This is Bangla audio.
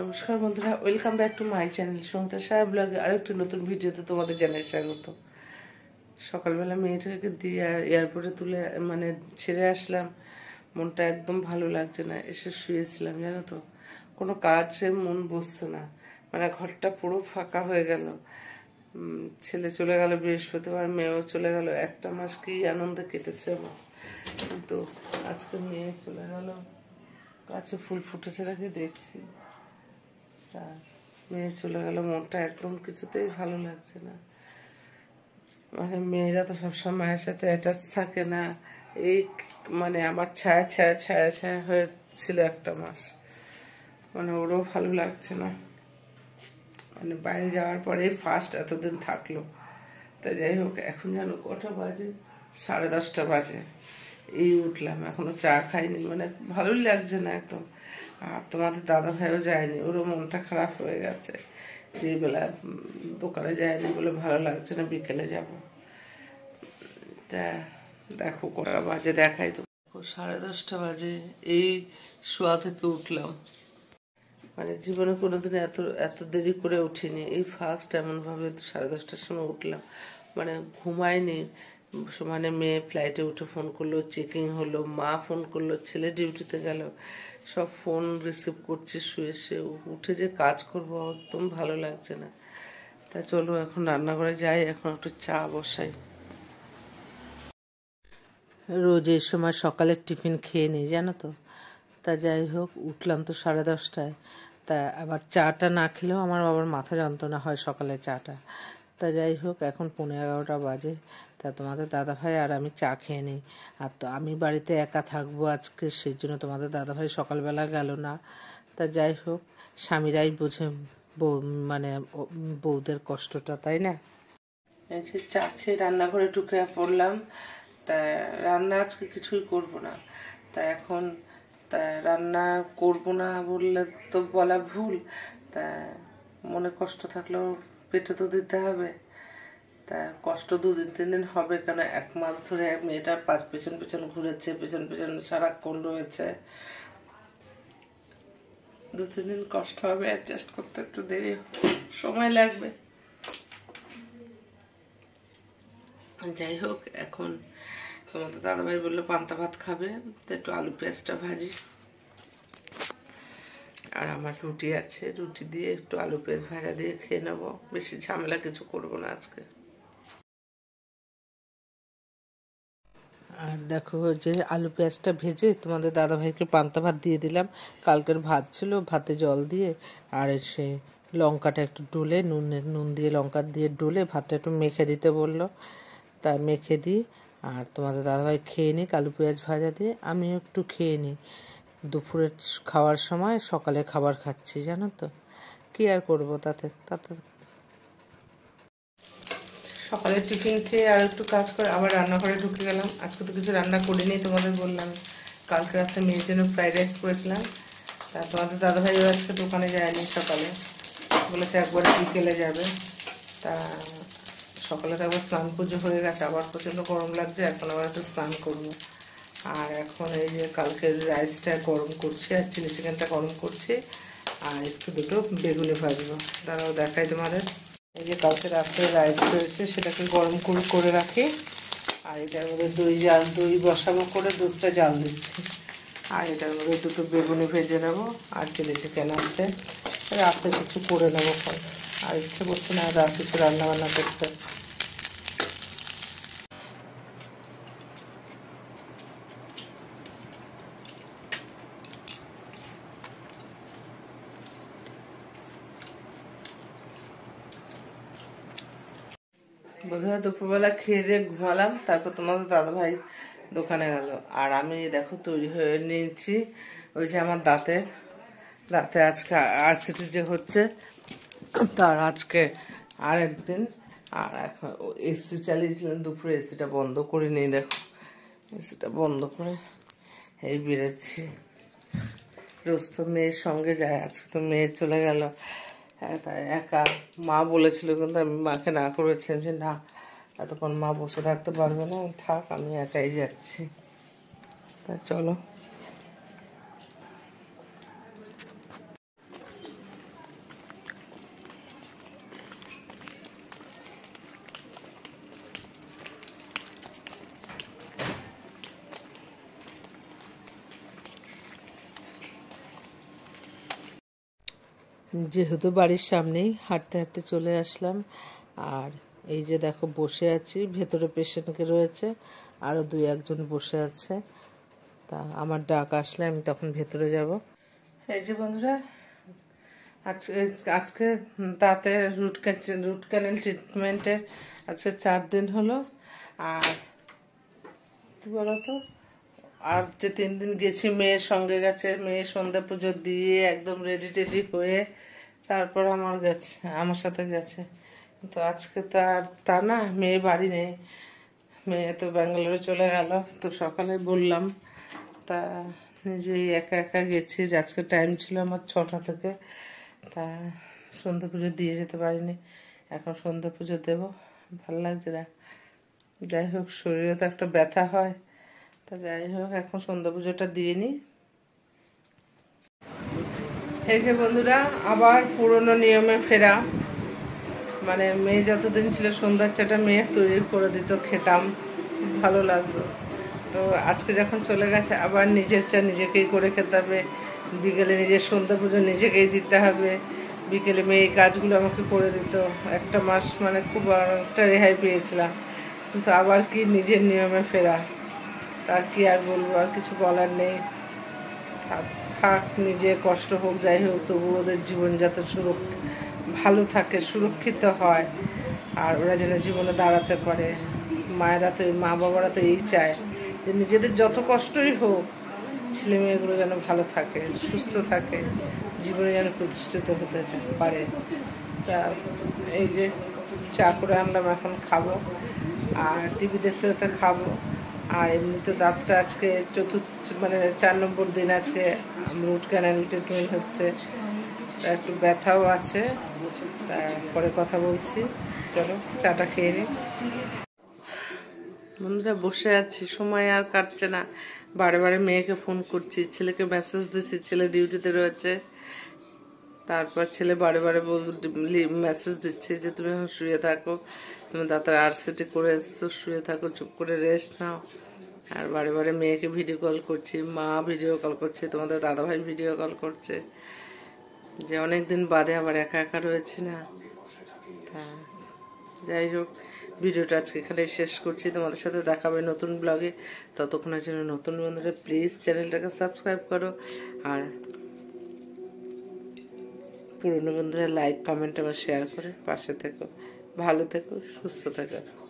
নমস্কার বন্ধুরা welcome back to my channel Sangita Saheb ব্লগে আরেকটি নতুন ভিডিওতে তোমাদের জানাই স্বাগত সকালবেলা মেয়েটাকে দিয়ে এয়ারপোর্টে তুলে মানে ছেড়ে আসলাম মনটা একদম ভালো লাগছে না এসে শুয়েছিলাম জানো তো কোনো কাজে মন বসছে না মানে ঘরটা পুরো ফাঁকা হয়ে গেল ছেলে চলে গেল বৃহস্পতিবার মেয়েও চলে গেল একটা মাস কি আনন্দে কেটেছে আমার কিন্তু আজকে মেয়ে চলে গেল কাছে ফুল ফুটেছে রাখি দেখছি তা মেয়ে চলে গেল মনটা একদম কিছুতেই ভালো লাগছে না মানে মেয়েরা তো সবসময় মায়ের সাথে অ্যাটাচ থাকে না এই মানে আমার ছায়া ছায়া ছায়া ছায়া হয়েছিল একটা মাস মানে ওরও ভালো লাগছে না মানে বাইরে যাওয়ার পরে ফার্স্ট এতদিন থাকলো তা যাই হোক এখন যেন কটা বাজে সাড়ে দশটা বাজে এই উঠলাম এখনো চা খাইনি মানে ভালোই লাগছে না একদম আর তোমাদের দাদা ভাইও যায়নি ওরও মনটা খারাপ হয়ে গেছে যেবেলা দোকানে যায়নি বলে ভালো লাগছে না বিকেলে যাব তা দেখো কটা বাজে দেখাই তো সাড়ে দশটা বাজে এই শোয়া থেকে উঠলাম মানে জীবনে কোনোদিন এত এত দেরি করে উঠিনি এই ফার্স্ট এমনভাবে সাড়ে দশটার সময় উঠলাম মানে ঘুমায়নি সমানে মেয়ে ফ্লাইটে উঠে ফোন করলো চেকিং হলো মা ফোন করলো ছেলে ডিউটিতে গেল সব ফোন রিসিভ করছে শুয়ে শুয়ে উঠে যে কাজ করবো একদম ভালো লাগছে না তা চলো এখন রান্নাঘরে যাই এখন একটু চা বসাই রোজ এই সময় সকালের টিফিন খেয়ে নিই জানো তো তা যাই হোক উঠলাম তো সাড়ে দশটায় তা আবার চাটা না খেলেও আমার বাবার মাথা যন্ত্রণা হয় সকালে চাটা তা যাই হোক এখন পনেরো এগারোটা বাজে তা তোমাদের দাদাভাই আর আমি চা খেয়ে নিই আর তো আমি বাড়িতে একা থাকবো আজকে সেই জন্য তোমাদের দাদাভাই সকালবেলা গেল না তা যাই হোক স্বামীরাই বোঝে বউ মানে বউদের কষ্টটা তাই না আজকে চা খেয়ে রান্নাঘরে ঢুকে পড়লাম তা রান্না আজকে কিছুই করব না তা এখন তা রান্না করব না বললে তো বলা ভুল তা মনে কষ্ট থাকলেও পেটে তো দিতে হবে তা কষ্ট দুদিন তিন দিন হবে কেন এক মাস ধরে মেয়েটার পাঁচ পেছন পেছন ঘুরেছে পেছন পেছন সারাক্ষণ রয়েছে দু তিন দিন কষ্ট হবে অ্যাডজাস্ট করতে একটু দেরি সময় লাগবে যাই হোক এখন তোমাদের দাদাভাই বললো পান্তা ভাত খাবে তো একটু আলু পেঁয়াজটা ভাজি আর আমার রুটি আছে রুটি দিয়ে একটু আলু পেঁয়াজ ভাজা দিয়ে খেয়ে নেবো বেশি ঝামেলা কিছু করবো না আজকে আর দেখো যে আলু পেঁয়াজটা ভেজে তোমাদের দাদাভাইকে পান্তা ভাত দিয়ে দিলাম কালকের ভাত ছিল ভাতে জল দিয়ে আর সে লঙ্কাটা একটু ডোলে নুন নুন দিয়ে লঙ্কা দিয়ে ডোলে ভাতটা একটু মেখে দিতে বললো তা মেখে দিই আর তোমাদের দাদাভাই খেয়ে নিই আলু পেঁয়াজ ভাজা দিয়ে আমিও একটু খেয়ে নিই দুপুরের খাওয়ার সময় সকালে খাবার খাচ্ছি জানো তো কী আর করবো তাতে তাতে সকালে টিফিন খেয়ে আর একটু কাজ করে আবার রান্নাঘরে ঢুকে গেলাম আজকে তো কিছু রান্না করিনি তোমাদের বললাম কালকে রাতে মেয়ের জন্য ফ্রাইড রাইস করেছিলাম তা তোমাদের দাদাভাইও আজকে দোকানে যায়নি সকালে বলেছে একবার বিকেলে যাবে তা সকালে তো একবার স্নান পুজো হয়ে গেছে আবার প্রচণ্ড গরম লাগছে এখন আবার একটু স্নান করবো আর এখন এই যে কালকের রাইসটা গরম করছি আর চিলি চিকেনটা গরম করছি আর একটু দুটো বেগুনে ভাজবো দাঁড়াও দেখাই তোমাদের এই যে কালকে রাত্রে রাইস রয়েছে সেটাকে গরম করে রাখি আর এটার মধ্যে দই জাল দই বসাবো করে দুধটা জাল দিচ্ছি আর এটার মধ্যে দুটো বেগুনে ভেজে নেবো আর চিলি চিকেন আছে রাতে কিছু করে নেবো আর ইচ্ছে করছে না আর কিছু রান্নাবান্না করতে বন্ধুরা দুপুরবেলা খেয়ে দিয়ে ঘুমালাম তারপর তোমাদের ভাই দোকানে গেল আর আমি দেখো তৈরি হয়ে নিয়েছি ওই যে আমার দাঁতে দাঁতে আজকে আর সিটি যে হচ্ছে তার আজকে আর একদিন আর এখন এসি চালিয়েছিলাম দুপুরে এসিটা বন্ধ করে নিই দেখো এসিটা বন্ধ করে এই বেরোচ্ছি রোজ তো মেয়ের সঙ্গে যায় আজকে তো মেয়ে চলে গেল হ্যাঁ, একা মা বলেছিল কিন্তু আমি মাকে না করেছিলাম যে না এতক্ষণ মা বসে থাকতে পারবে না থাক আমি একাই যাচ্ছি তা চলো যেহেতু বাড়ির সামনেই হাঁটতে হাঁটতে চলে আসলাম আর এই যে দেখো বসে আছি ভেতরে পেশেন্টকে রয়েছে আরও দুই একজন বসে আছে তা আমার ডাক আসলে আমি তখন ভেতরে যাব এই যে বন্ধুরা আজকে আজকে তাতে রুট রুট ক্যানেল ট্রিটমেন্টের আজকে চার দিন হলো আর কী বলতো আর যে তিন দিন গেছি মেয়ের সঙ্গে গেছে মেয়ে সন্ধ্যা পুজো দিয়ে একদম রেডি টেডি হয়ে তারপর আমার গেছে আমার সাথে গেছে তো আজকে তো আর তা না মেয়ে বাড়ি নেই মেয়ে তো ব্যাঙ্গালোরে চলে গেল তো সকালে বললাম তা নিজেই একা একা গেছি আজকে টাইম ছিল আমার ছটা থেকে তা সন্ধ্যা পুজো দিয়ে যেতে পারিনি এখন সন্ধ্যা পুজো দেবো ভাল লাগছে না যাই হোক শরীরে তো একটা ব্যথা হয় তা যাই হোক এখন সন্ধ্যা পুজোটা দিয়ে নিই বন্ধুরা আবার পুরনো নিয়মে ফেরা মানে মেয়ে যতদিন ছিল সন্ধ্যার চাটা মেয়ে তৈরি করে দিত খেতাম ভালো লাগতো তো আজকে যখন চলে গেছে আবার নিজের চা নিজেকেই করে খেতে হবে বিকেলে নিজের সন্ধ্যা পুজো নিজেকেই দিতে হবে বিকেলে মেয়ে কাজগুলো আমাকে করে দিত একটা মাস মানে খুব অনেকটা রেহাই পেয়েছিলাম কিন্তু আবার কি নিজের নিয়মে ফেরা আর কি আর বলবো আর কিছু বলার নেই থাক নিজে কষ্ট হোক যাই হোক তবু ওদের জীবন যাতে সুরক্ষিত ভালো থাকে সুরক্ষিত হয় আর ওরা যেন জীবনে দাঁড়াতে পারে মায়েরা তো মা বাবারা তো এই চায় যে নিজেদের যত কষ্টই হোক ছেলে মেয়েগুলো যেন ভালো থাকে সুস্থ থাকে জীবনে যেন প্রতিষ্ঠিত হতে পারে তা এই যে চা করে আনলাম এখন খাবো আর টিভি দেখতে দেখতে খাবো আর এমনিতে দাঁতটা আজকে চতুর্থ মানে চার নম্বর দিন আজকে রুট ক্যানাল ট্রিটমেন্ট হচ্ছে একটু ব্যথাও আছে তারপরে কথা বলছি চলো চাটা খেয়ে নিই বন্ধুরা বসে আছি সময় আর কাটছে না বারে বারে মেয়েকে ফোন করছি ছেলেকে মেসেজ দিচ্ছি ছেলে ডিউটিতে রয়েছে তারপর ছেলে বারে বারে মেসেজ দিচ্ছে যে তুমি শুয়ে থাকো তুমি আর আরসিটি করে এসছো শুয়ে থাকো চুপ করে রেস্ট নাও আর বারে বারে মেয়েকে ভিডিও কল করছি মা ভিডিও কল করছে তোমাদের দাদাভাই ভিডিও কল করছে যে অনেক দিন বাদে আবার একা একা রয়েছে না তা যাই হোক ভিডিওটা আজকে এখানে শেষ করছি তোমাদের সাথে দেখাবে নতুন ব্লগে ততক্ষণের জন্য নতুন বন্ধুরা প্লিজ চ্যানেলটাকে সাবস্ক্রাইব করো আর পুরনো বন্ধুরা লাইক কমেন্ট আবার শেয়ার করে পাশে থেকো ভালো থেকো সুস্থ থেকো